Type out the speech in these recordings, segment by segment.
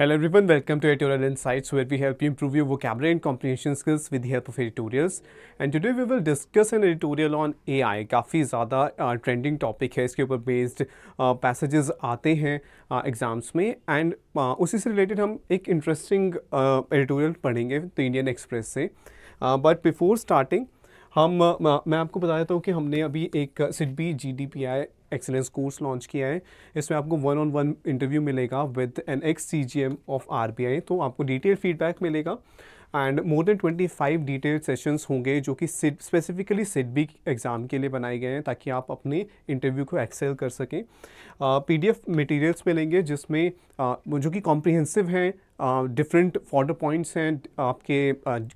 Hello everyone, welcome to Editorial Insights where we help you improve your vocabulary and comprehension skills with the help of editorials. And today we will discuss an editorial on AI. काफ़ी ज़्यादा trending topic है इसके ऊपर based passages आते हैं exams में and उसी से रिलेटेड हम एक इंटरेस्टिंग एडिटोरियल पढ़ेंगे द इंडियन एक्सप्रेस से बट बिफोर स्टार्टिंग हम मैं आपको बता देता हूँ कि हमने अभी एक SIDBI G D P I excellence course launch किया है इसमें आपको वन ऑन वन इंटरव्यू मिलेगा with an ex C G M of R B I तो आपको डिटेल फीडबैक मिलेगा and more than twenty five detail sessions होंगे जो कि स्पेसिफिकली सिट बी एग्ज़ाम के लिए बनाए गए हैं ताकि आप अपने इंटरव्यू को एक्सेल कर सकें पी डी एफ मटीरियल्स मिलेंगे जिसमें uh, जो कि कॉम्प्रिहेंसिव हैं डिफरेंट फॉर्डर पॉइंट्स हैं आपके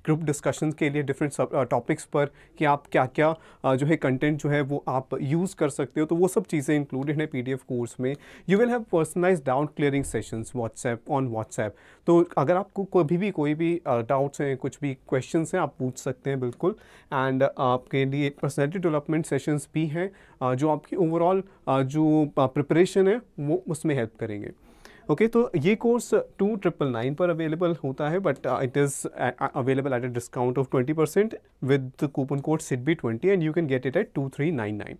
ग्रुप डिस्कशन के लिए डिफरेंट टॉपिक्स पर कि आप क्या क्या जो है कंटेंट जो है वो आप यूज़ कर सकते हो तो वो सब चीज़ें इंक्लूडेड हैं पीडीएफ कोर्स में you will have personalise doubt clearing sessions WhatsApp on WhatsApp तो अगर आपको कभी भी कोई भी डाउट्स हैं कुछ भी क्वेश्चन हैं आप पूछ सकते हैं बिल्कुल एंड आपके लिए पर्सनैलिटी डेवलपमेंट सेशंस भी हैं जो आपकी ओवरऑल जो प्रिपरेशन है वो उसमें हेल्प करेंगे ओके तो ये कोर्स टू ट्रिपल नाइन पर अवेलेबल होता है but it is available at a discount of twenty percent with coupon code sit B twenty and you can get it at two three nine nine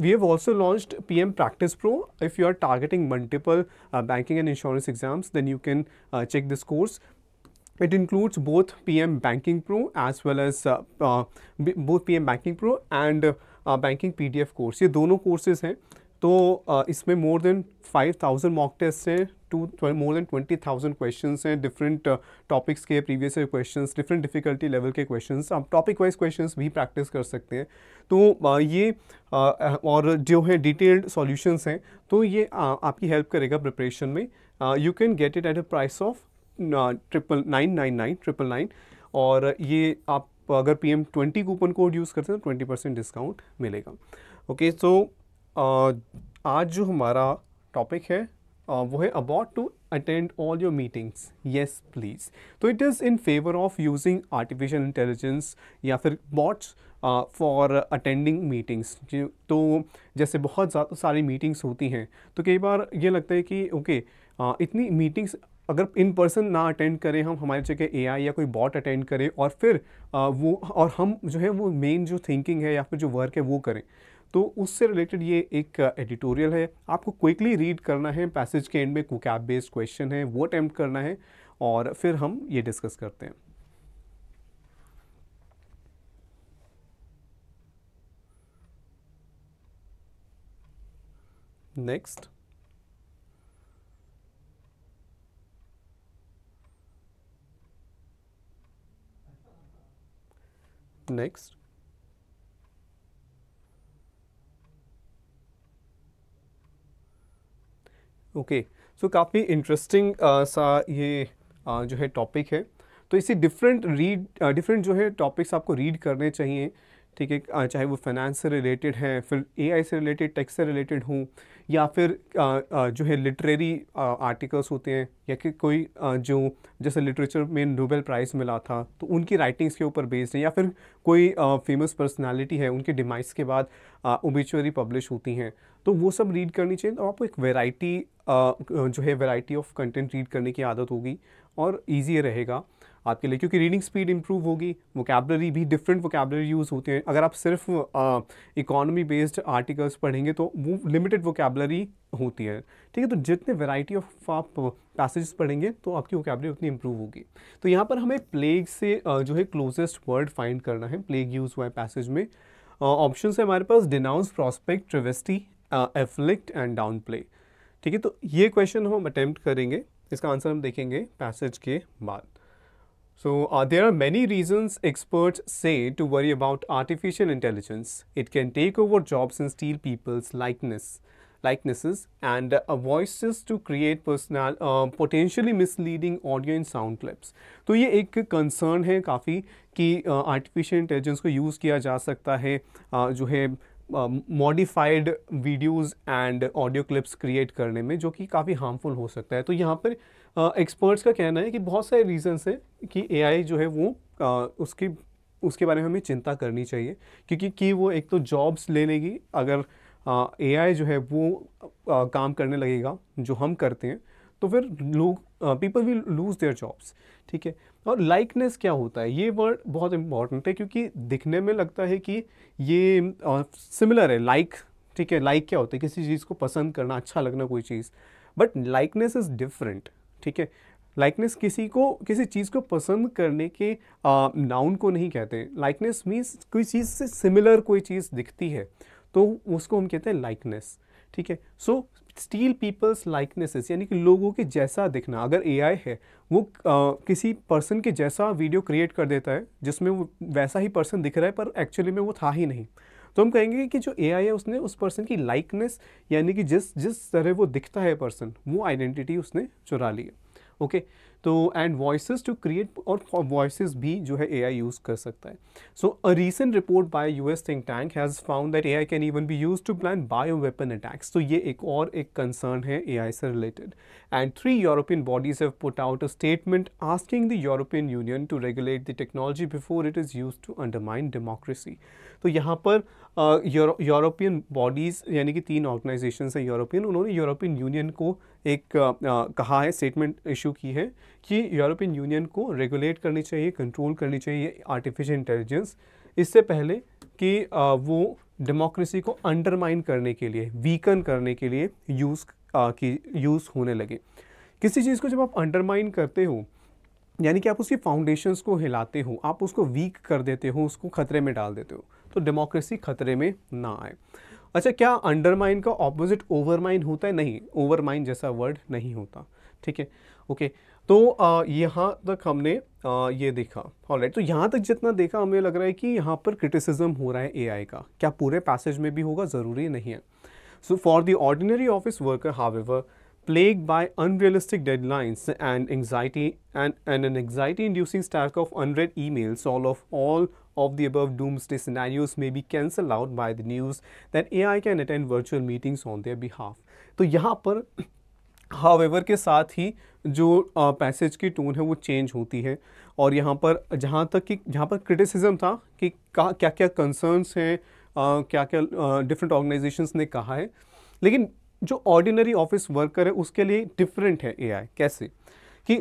we have also launch P M practice pro if you are targeting multiple banking and insurance exams then you can check this course it includes both P M banking pro as well as both P M banking pro and banking P D F course ये दोनों courses हैं तो इसमें more than 5000 mock test हैं to more than 20000 questions हैं different topics के previous questions different difficulty level के questions आप टॉपिक वाइज क्वेश्चंस भी प्रैक्टिस कर सकते हैं तो ये और जो है डिटेल्ड सॉल्यूशंस हैं तो ये आपकी हेल्प करेगा प्रिपरेशन में you can get it at a price of triple nine nine nine triple nine और ये आप अगर P M twenty coupon code use करते हैं तो ट्वेंटी परसेंट डिस्काउंट मिलेगा ओके okay, सो so, आज जो हमारा टॉपिक है वो है about to attend all your meetings yes please तो it is in favour of using artificial intelligence या फिर बॉट्स फॉर अटेंडिंग मीटिंग्स तो जैसे बहुत ज़्यादा सारी मीटिंग्स होती हैं तो कई बार ये लगता है कि ओके okay, इतनी मीटिंग्स अगर इन पर्सन ना अटेंड करें हम हमारी जगह एआई या कोई बॉट अटेंड करें और फिर आ, वो और हम जो है वो मेन जो थिंकिंग है या फिर जो वर्क है वो करें तो उससे रिलेटेड ये एक एडिटोरियल uh, है आपको क्विकली रीड करना है पैसेज के एंड में कुकैप बेस्ड क्वेश्चन है वो अटैम्प्ट करना है और फिर हम ये डिस्कस करते हैं नेक्स्ट नेक्स्ट ओके सो काफ़ी इंटरेस्टिंग सा ये आ, जो है टॉपिक है तो इसी डिफरेंट रीड डिफरेंट जो है टॉपिक्स आपको रीड करने चाहिए ठीक है चाहे वो फाइनेंस से रिलेटेड हैं फिर एआई से रिलेटेड टेक्स से रिलेटेड हों या फिर जो है लिटरेरी आर्टिकल्स होते हैं या कि कोई जो जैसे लिटरेचर में नोबेल प्राइज़ मिला था तो उनकी राइटिंग्स के ऊपर बेस्ड है या फिर कोई फेमस पर्सनालिटी है उनके डिमाइस के बाद ओबिचुअरी पब्लिश होती हैं तो वो सब रीड करनी चाहिए तो आपको एक वेराइटी जो है वेराइटी ऑफ कंटेंट रीड करने की आदत होगी और ईजी रहेगा आपके लिए क्योंकि रीडिंग स्पीड इंप्रूव होगी वोकेबलरी भी डिफरेंट वोकेबलरी यूज़ होते हैं अगर आप सिर्फ इकोनॉमी बेस्ड आर्टिकल्स पढ़ेंगे तो वो लिमिटेड वोकेबलरी होती है ठीक है तो जितने वैरायटी ऑफ आप पैसेजेस पढ़ेंगे तो आपकी वोकेबलरी उतनी इंप्रूव होगी तो यहाँ पर हमें प्लेग से uh, जो है क्लोजेस्ट वर्ड फाइंड करना है प्लेग यूज़ हुआ है पैसेज में ऑप्शन uh, है हमारे पास denounce prospect travesty afflict and down play ठीक है तो ये क्वेश्चन हम अटैम्प्ट करेंगे इसका आंसर हम देखेंगे पैसेज के बाद So uh, there are many reasons experts say to worry about artificial intelligence. It can take over jobs and steal people's likeness, likenesses and uh, voices to create personal, uh, potentially misleading audio and sound clips. तो ये एक concern है काफ़ी कि artificial intelligence को use किया जा सकता है जो है modified videos and audio clips create करने में जो कि काफ़ी हार्मफुल हो सकता है तो यहाँ पर एक्सपर्ट्स का कहना है कि बहुत सारे रीजंस हैं कि एआई जो है वो आ, उसकी उसके बारे में हमें चिंता करनी चाहिए क्योंकि कि वो एक तो जॉब्स ले लेगी अगर एआई जो है वो आ, काम करने लगेगा जो हम करते हैं तो फिर लोग people will lose their jobs ठीक है और लाइकनेस क्या होता है ये वर्ड बहुत इम्पॉर्टेंट है क्योंकि दिखने में लगता है कि ये सिमिलर है लाइक ठीक है लाइक क्या होता है किसी चीज़ को पसंद करना अच्छा लगना कोई चीज़ बट लाइकनेस इज़ डिफरेंट ठीक है लाइकनेस किसी को किसी चीज़ को पसंद करने के नाउन को नहीं कहते लाइकनेस मीन्स कोई चीज़ से सिमिलर कोई चीज़ दिखती है तो उसको हम कहते हैं लाइकनेस ठीक है सो स्टील पीपल्स लाइकनेसेस यानी कि लोगों के जैसा दिखना अगर एआई है वो आ, किसी पर्सन के जैसा वीडियो क्रिएट कर देता है जिसमें वो वैसा ही पर्सन दिख रहा है पर एक्चुअली में वो था ही नहीं तो हम कहेंगे कि जो ए है उसने उस पर्सन की लाइकनेस यानी कि जिस जिस तरह वो दिखता है पर्सन वो आइडेंटिटी उसने चुरा ली है ओके तो एंड वॉइस टू क्रिएट और वॉइस भी जो है ए आई यूज़ कर सकता है so a recent report by U S think tank has found that A I can even be use to plan bio weapon attacks तो ये एक और एक कंसर्न है ए आई से related and three European bodies have put out a statement asking the European Union to regulate the technology before it is use to undermine democracy तो यहाँ पर यूरोपियन बॉडीज़ यानी कि तीन ऑर्गेनाइजेशन है European उन्होंने European union को एक आ, आ, कहा है स्टेटमेंट इशू की है कि यूरोपियन यूनियन को रेगुलेट करनी चाहिए कंट्रोल करनी चाहिए आर्टिफिशियल इंटेलिजेंस इससे पहले कि आ, वो डेमोक्रेसी को अंडरमाइन करने के लिए वीकन करने के लिए यूज़ की यूज़ होने लगे किसी चीज़ को जब आप अंडरमाइन करते हो यानी कि आप उसकी फाउंडेशंस को हिलाते हो आप उसको वीक कर देते हो उसको खतरे में डाल देते हो तो डेमोक्रेसी खतरे में ना आए अच्छा क्या अंडरमाइन का ऑपोजिट ओवरमाइन होता है नहीं ओवरमाइन जैसा वर्ड नहीं होता ठीक है ओके तो यहाँ तक हमने आ, ये देखा ऑल तो यहाँ तक जितना देखा हमें लग रहा है कि यहाँ पर क्रिटिसिज्म हो रहा है ए का क्या पूरे पैसेज में भी होगा ज़रूरी नहीं है so for the ordinary office worker plague by unrealistic deadlines and and and and an an inducing inducing of unread e mails all of all of the above doomsday scenarios may be cancelled out by the news that AI can attend virtual meetings on their behalf. तो यहाँ पर however के साथ ही जो passage की tone है वो change होती है और यहाँ पर जहाँ तक कि जहाँ पर क्रिटिसिज्म था कि क्या क्या कंसर्न्स हैं क्या क्या डिफरेंट ऑर्गेनाइजेशंस ने कहा है लेकिन जो ऑर्डिनरी ऑफिस वर्कर है उसके लिए डिफरेंट है एआई कैसे कि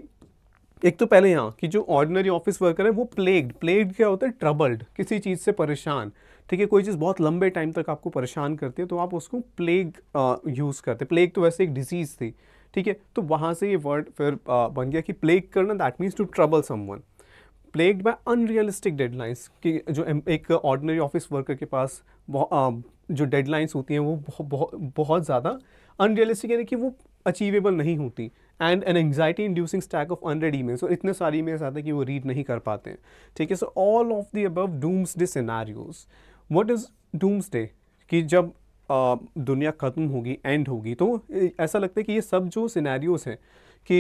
एक तो पहले यहाँ कि जो ऑर्डिनरी ऑफिस वर्कर है वो प्लेग्ड प्लेग्ड क्या होता है ट्रबल्ड किसी चीज़ से परेशान ठीक है कोई चीज़ बहुत लंबे टाइम तक आपको परेशान करती है तो आप उसको प्लेग यूज़ करते प्लेग तो वैसे एक डिजीज़ थी ठीक है तो वहाँ से ये वर्ड फिर आ, बन गया कि प्लेग करना that means to trouble someone plagued by unrealistic deadlines कि जो एक ऑर्डिनरी ऑफिस वर्कर के पास आ, जो डेडलाइंस होती हैं वो बहुत बहुत ज़्यादा अनरियलिस्टिक यानी कि वो अचीवेबल नहीं होती and an anxiety inducing stack of hundred e mails और इतने सारे ई मेल्स आते हैं कि वो रीड नहीं कर पाते हैं ठीक है so all of the above doomsday scenarios what is doomsday कि जब आ, दुनिया ख़त्म होगी एंड होगी तो ऐसा लगता है कि ये सब जो सिनेरियोस हैं कि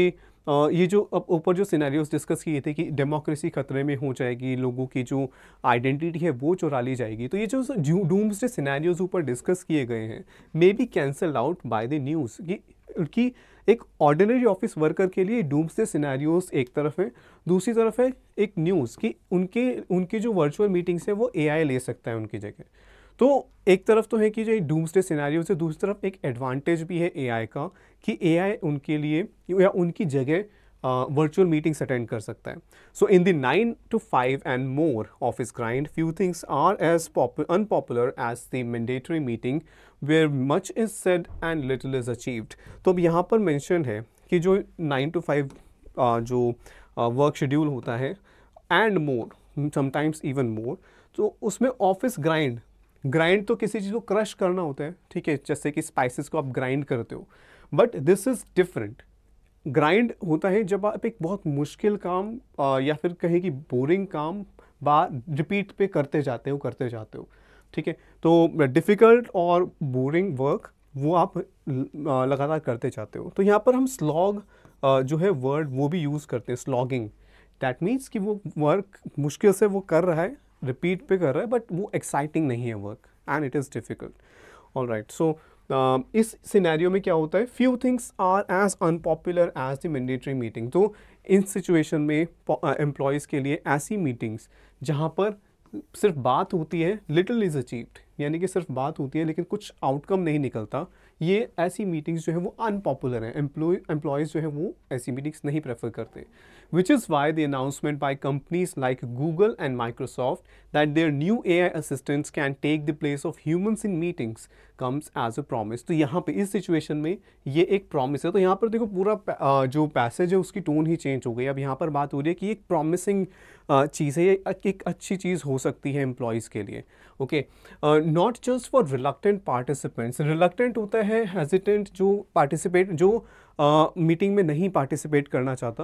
आ, ये जो अब ऊपर जो सिनेरियोस डिस्कस किए थे कि डेमोक्रेसी खतरे में हो जाएगी लोगों की जो आइडेंटिटी है वो चुरा ली जाएगी तो ये जो डूम्स डे सिनेरियोज ऊपर डिस्कस किए गए हैं may be cancel out by the news कि कि एक ऑर्डिनरी ऑफिस वर्कर के लिए डूम्स से सिनेरियोस एक तरफ है दूसरी तरफ है एक न्यूज़ कि उनके उनकी जो वर्चुअल मीटिंग्स है वो एआई ले सकता है उनकी जगह तो एक तरफ तो है कि जो डूम्स डे सिनेरियो से दूसरी तरफ एक एडवांटेज भी है एआई का कि एआई उनके लिए या उनकी जगह वर्चुअल मीटिंग्स अटेंड कर सकता है so in the nine to five and more office grind few things are as unpopular as the mandatory meeting where much is said and little is achieved तो अब यहाँ पर मैंशन है कि जो नाइन टू फाइव जो work schedule होता है and more sometimes even more तो उसमें ऑफिस ग्राइंड ग्राइंड तो किसी चीज़ को क्रश करना होता है ठीक है जैसे कि स्पाइसेस को आप ग्राइंड करते हो but this is different grind होता है जब आप एक बहुत मुश्किल काम आ, या फिर कहें कि बोरिंग काम बा रिपीट पे करते जाते हो करते जाते हो ठीक है तो डिफ़िकल्ट और बोरिंग वर्क वो आप लगातार करते जाते हो तो यहाँ पर हम स्लॉग जो है वर्ड वो भी यूज़ करते हैं स्लॉगिंग दैट मीन्स कि वो वर्क मुश्किल से वो कर रहा है रिपीट पे कर रहा है बट वो एक्साइटिंग नहीं है work and it is difficult all right so Um, इस सिनेरियो में क्या होता है few things are as unpopular as the mandatory meeting तो इन सिचुएशन में एम्प्लॉयज़ के लिए ऐसी मीटिंग्स जहाँ पर सिर्फ बात होती है लिटिल इज़ अचीव्ड यानी कि सिर्फ बात होती है लेकिन कुछ आउटकम नहीं निकलता ये ऐसी मीटिंग्स जो है वो अनपॉपुलर हैं एम्प्लॉय एम्प्लॉयज़ जो है वो ऐसी मीटिंग्स नहीं प्रेफर करते which is why the announcement by companies like Google and Microsoft that their new A I assistants can take the place of humans in meetings comes as a promise तो यहाँ पे इस situation में ये एक promise है तो यहाँ पर देखो पूरा जो पैसेज है उसकी टोन ही चेंज हो गई अब यहाँ पर बात हो रही है कि एक प्रॉमिसिंग चीज़ है ये एक अच्छी चीज़ हो सकती है एम्प्लॉयज़ के लिए okay not just for reluctant participants reluctant होता है हेजिटेंट जो पार्टिसिपेट जो मीटिंग uh, में नहीं पार्टिसिपेट करना चाहता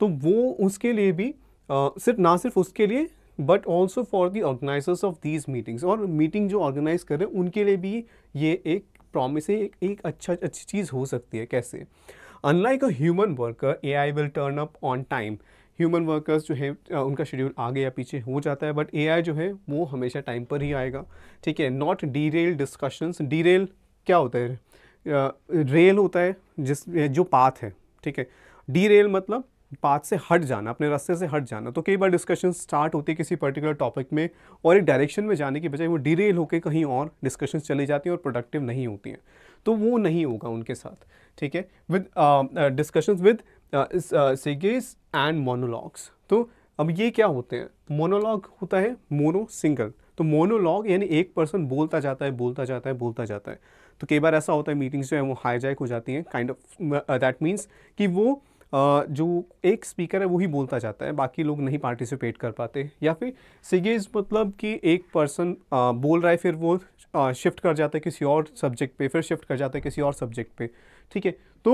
तो वो उसके लिए भी uh, सिर्फ ना सिर्फ उसके लिए but also for the organisers of these meetings और मीटिंग जो ऑर्गेनाइज कर रहे हैं उनके लिए भी ये एक प्रॉमिस है एक, एक अच्छा अच्छी चीज़ हो सकती है कैसे unlike a human worker A I will turn up on time human workers जो है उनका शेड्यूल आगे या पीछे हो जाता है बट ए आई जो है वो हमेशा टाइम पर ही आएगा ठीक है not derail discussions derail क्या होता है रेल uh, होता है जिस जो पाथ है ठीक है डी रेल मतलब पाथ से हट जाना अपने रास्ते से हट जाना तो कई बार डिस्कशन स्टार्ट होती है किसी पर्टिकुलर टॉपिक में और एक डायरेक्शन में जाने की बजाय वो डिरेल होकर कहीं और डिस्कशन चली जाती हैं और प्रोडक्टिव नहीं होती हैं तो वो नहीं होगा उनके साथ ठीक है विद डिस्कशंस विद सिगेज एंड मोनोलॉग्स तो अब ये क्या होते हैं मोनोलॉग होता है मोनो सिंगल तो मोनोलॉग यानी एक पर्सन बोलता जाता है बोलता जाता है बोलता जाता है तो कई बार ऐसा होता है मीटिंग्स जो है वो हाईजैक हो जाती हैं काइंड ऑफ दैट मीन्स कि वो जो एक स्पीकर है वही बोलता जाता है बाकी लोग नहीं पार्टिसिपेट कर पाते या फिर सिगेज मतलब कि एक पर्सन बोल रहा है फिर वो शिफ्ट कर जाता है किसी और सब्जेक्ट पे फिर शिफ्ट कर जाता है किसी और सब्जेक्ट पे ठीक है तो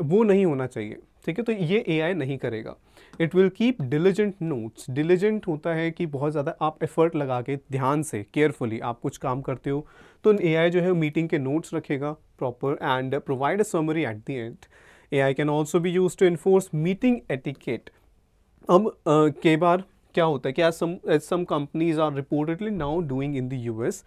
वो नहीं होना चाहिए ठीक है तो ये ए नहीं करेगा it will keep diligent notes diligent होता है कि बहुत ज़्यादा आप एफर्ट लगा के ध्यान से केयरफुली आप कुछ काम करते हो तो ए जो है मीटिंग के नोट्स रखेगा proper and provide a summary at the end A I can also भी use to enforce meeting etiquette अब कई बार क्या होता है कि as some companies are reportedly now doing in the S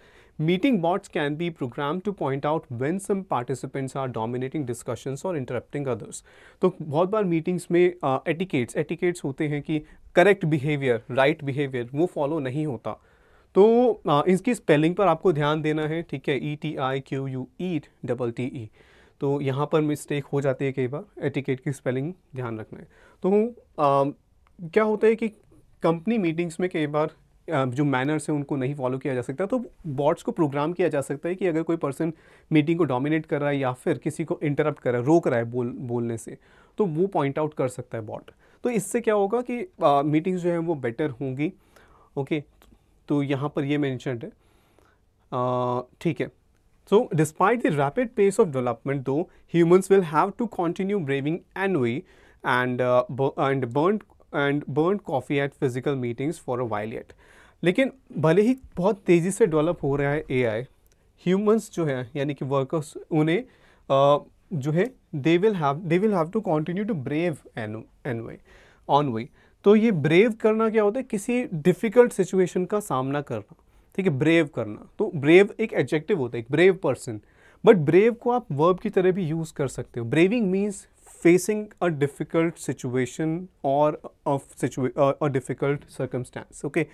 meeting bots can be program to point out when some participants are dominating discussions और interrupting others तो बहुत बार मीटिंग्स में एटिकेट्स uh, एटिकेट्स होते हैं कि करेक्ट बिहेवियर राइट बिहेवियर वो follow नहीं होता तो uh, इसकी स्पेलिंग पर आपको ध्यान देना है ठीक है E T I Q U E double T E तो यहाँ पर मिस्टेक हो जाती है कई बार एटिकेट की स्पेलिंग ध्यान रखना है तो आ, क्या होता है कि कंपनी मीटिंग्स में कई बार जो मैनर्स हैं उनको नहीं फॉलो किया जा सकता तो बॉट्स को प्रोग्राम किया जा सकता है कि अगर कोई पर्सन मीटिंग को डोमिनेट कर रहा है या फिर किसी को इंटरप्ट कर रहा है रोक रहा है बोल बोलने से तो वो पॉइंट आउट कर सकता है बॉट तो इससे क्या होगा कि मीटिंग्स जो है वो बेटर होंगी ओके तो यहाँ पर ये मैंशनड है ठीक है So despite the rapid pace of development though, humans will have to continue braving ennui and, uh, and, burnt, and burnt coffee at physical meetings for a while yet. लेकिन भले ही बहुत तेज़ी से डेवलप हो रहा है एआई ह्यूमंस जो है यानी कि वर्कर्स उन्हें uh, जो है they will have they will have to continue to brave an an on way तो ये ब्रेव करना क्या होता है किसी डिफ़िकल्ट सिचुएशन का सामना करना ठीक है ब्रेव करना तो ब्रेव एक एडजेक्टिव होता है एक ब्रेव पर्सन बट ब्रेव को आप वर्ब की तरह भी यूज़ कर सकते हो braving means facing a difficult situation और अ डिफ़िकल्ट सर्कमस्टेंस ओके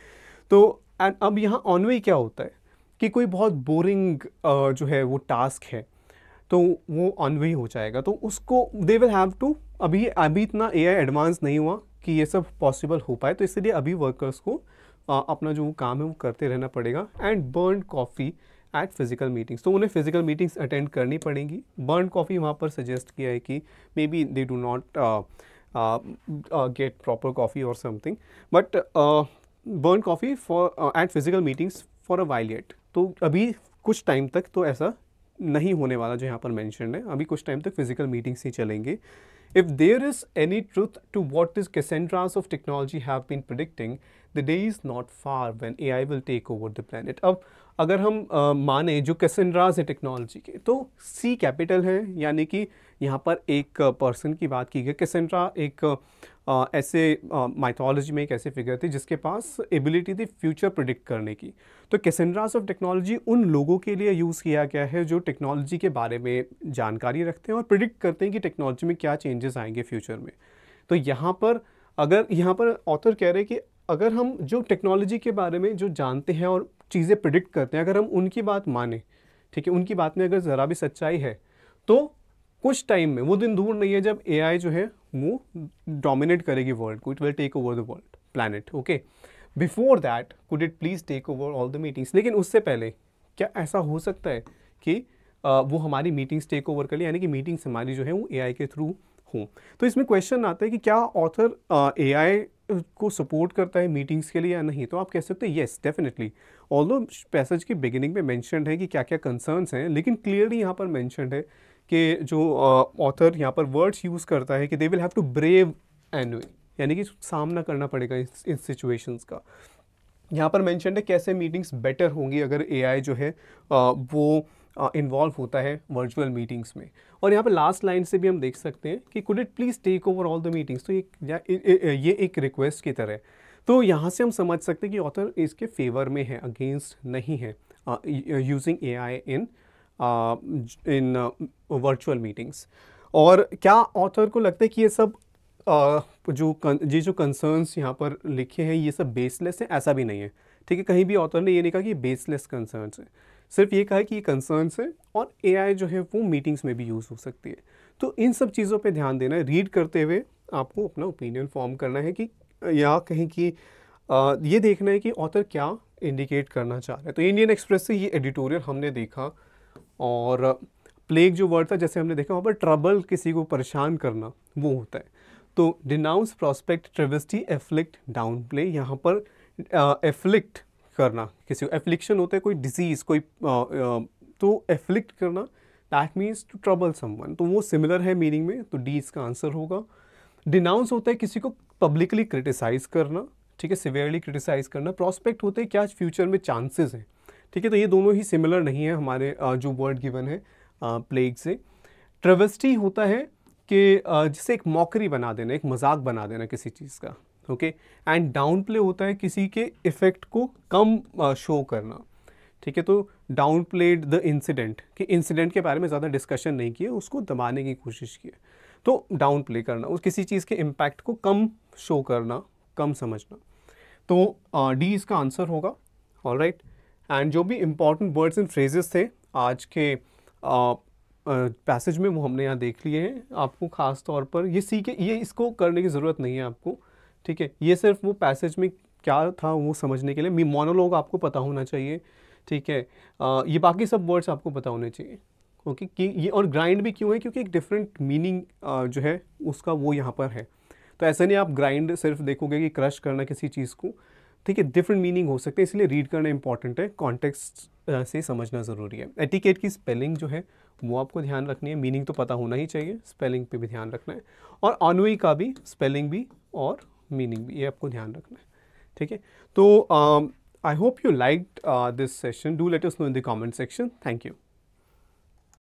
तो एंड अब यहाँ ऑनवे क्या होता है कि कोई बहुत बोरिंग uh, जो है वो टास्क है तो वो ऑनवे हो जाएगा तो उसको दे विल हैव टू अभी अभी इतना एआई एडवांस नहीं हुआ कि ये सब पॉसिबल हो पाए तो इसलिए अभी वर्कर्स को अपना जो काम है वो करते रहना पड़ेगा and burn coffee at physical meetings तो उन्हें फिज़िकल मीटिंग्स अटेंड करनी पड़ेंगी बर्न कॉफ़ी वहाँ पर सजेस्ट किया है कि maybe they do not get proper coffee और something but burn coffee for at physical meetings for a while तो अभी कुछ टाइम तक तो ऐसा नहीं होने वाला जो यहाँ पर मैंशन है अभी कुछ टाइम तक फिज़िकल मीटिंग्स ही चलेंगे if there is any truth to what is Cassandras of technology have been predicting the day is not far A I will take over the planet अब अगर हम आ, माने जो कैसेंड्राज है टेक्नोलॉजी के तो सी कैपिटल है यानी कि यहाँ पर एक पर्सन की बात की गई कैसेंड्रा एक आ, ऐसे माइथोलॉजी में एक ऐसे फिगर थे जिसके पास एबिलिटी थी फ्यूचर प्रिडिक्ट करने की तो कैसेंड्राज ऑफ टेक्नोलॉजी उन लोगों के लिए यूज़ किया गया है जो टेक्नोलॉजी के बारे में जानकारी रखते हैं और प्रिडिक्ट करते हैं कि टेक्नोलॉजी में क्या चेंजेस आएंगे फ्यूचर में तो यहाँ पर अगर यहाँ पर ऑथर कह रहे हैं कि अगर हम जो टेक्नोलॉजी के बारे में जो जानते हैं और चीज़ें प्रिडिक्ट करते हैं अगर हम उनकी बात माने ठीक है उनकी बात में अगर ज़रा भी सच्चाई है तो कुछ टाइम में वो दिन दूर नहीं है जब ए जो है वो डोमिनेट करेगी वर्ल्ड को it will take over the world planet okay before that could it please take over all the meetings लेकिन उससे पहले क्या ऐसा हो सकता है कि आ, वो हमारी मीटिंग्स टेक ओवर कर ले यानी कि मीटिंग्स हमारी जो है वो ए के थ्रू हों तो इसमें क्वेश्चन आता है कि क्या ऑथर ए को सपोर्ट करता है मीटिंग्स के लिए या नहीं तो आप कह सकते हैं येस डेफिनेटली ऑल पैसेज की बिगिनिंग में मैंशनड है कि क्या क्या कंसर्नस हैं लेकिन क्लियरली यहाँ पर मैंशनड है कि जो ऑथर uh, यहाँ पर वर्ड्स यूज़ करता है कि they will have to brave an यानी कि सामना करना पड़ेगा इस इन सिचुएशंस का यहाँ पर मैंशन है कैसे मीटिंग्स बेटर होंगी अगर ए जो है आ, uh, वो इन्वॉल्व होता है वर्चुअल मीटिंग्स में और यहाँ पे लास्ट लाइन से भी हम देख सकते हैं कि could it please take over all the meetings तो ये ये एक रिक्वेस्ट की तरह तो यहाँ से हम समझ सकते हैं कि ऑथर इसके फेवर में है अगेंस्ट नहीं है using A I in in virtual meetings और क्या ऑथर को लगता है कि ये सब uh, जो ये जो कंसर्न्स यहाँ पर लिखे हैं ये सब बेसलेस हैं ऐसा भी नहीं है ठीक है कहीं भी ऑथर ने ये नहीं कहा कि बेसलेस कंसर्न्स हैं सिर्फ ये कहा कि ये कंसर्नस है और ए जो है वो मीटिंग्स में भी यूज़ हो सकती है तो इन सब चीज़ों पर ध्यान देना है रीड करते हुए आपको अपना ओपिनियन फॉर्म करना है कि या कहीं कि आ, ये देखना है कि ऑथर क्या इंडिकेट करना चाह रहा है तो इंडियन एक्सप्रेस से ये एडिटोरियल हमने देखा और प्लेग जो वर्ड था जैसे हमने देखा वहाँ पर ट्रबल किसी को परेशान करना वो होता है तो denounce prospect travesty afflict down play यहाँ पर एफ्लिक्ट करना किसी को एफ्लिक्शन होता है कोई डिजीज़ कोई आ, आ, तो एफ्लिक्ट करना that means to trouble someone तो वो सिमिलर है मीनिंग में तो डी इसका आंसर होगा डिनाउंस होता है किसी को पब्लिकली क्रिटिसाइज़ करना ठीक है सिवियरली क्रिटिसाइज़ करना प्रॉस्पेक्ट होते हैं क्या फ्यूचर में चांसेस हैं ठीक है तो ये दोनों ही सिमिलर नहीं है हमारे जो वर्ड गिवन है प्लेग से ट्रेवेस्टी होता है कि जिसे एक मौकरी बना देना एक मजाक बना देना किसी चीज़ का ओके एंड डाउन प्ले होता है किसी के इफ़ेक्ट को कम शो करना ठीक है तो डाउन प्लेड द इंसिडेंट कि इंसिडेंट के बारे में ज़्यादा डिस्कशन नहीं किए उसको दबाने की कोशिश की तो डाउन प्ले करना उस किसी चीज़ के इम्पैक्ट को कम शो करना कम समझना तो डी uh, इसका आंसर होगा ऑल राइट एंड जो भी इम्पॉर्टेंट वर्ड्स एंड फ्रेजेस थे आज के पैसेज uh, uh, में वो हमने यहाँ देख लिए हैं आपको ख़ास तौर पर ये सीखे ये इसको करने की ज़रूरत नहीं है आपको ठीक है ये सिर्फ वो पैसेज में क्या था वो समझने के लिए मोनोलॉग आपको पता होना चाहिए ठीक है ये बाकी सब वर्ड्स आपको पता होने चाहिए ओके कि ये और ग्राइंड भी क्यों है क्योंकि एक डिफरेंट मीनिंग जो है उसका वो यहाँ पर है तो ऐसा नहीं आप ग्राइंड सिर्फ देखोगे कि क्रश करना किसी चीज़ को ठीक है डिफरेंट मीनिंग हो सकते हैं इसलिए रीड करना इंपॉर्टेंट है कॉन्टेक्स्ट से समझना ज़रूरी है एटिकेट की स्पेलिंग जो है वो आपको ध्यान रखनी है मीनिंग तो पता होना ही चाहिए स्पेलिंग पे भी ध्यान रखना है और अनुई का भी स्पेलिंग भी और मीनिंग भी ये आपको ध्यान रखना है ठीक है तो I hope you like this session do let us know in the comment section thank you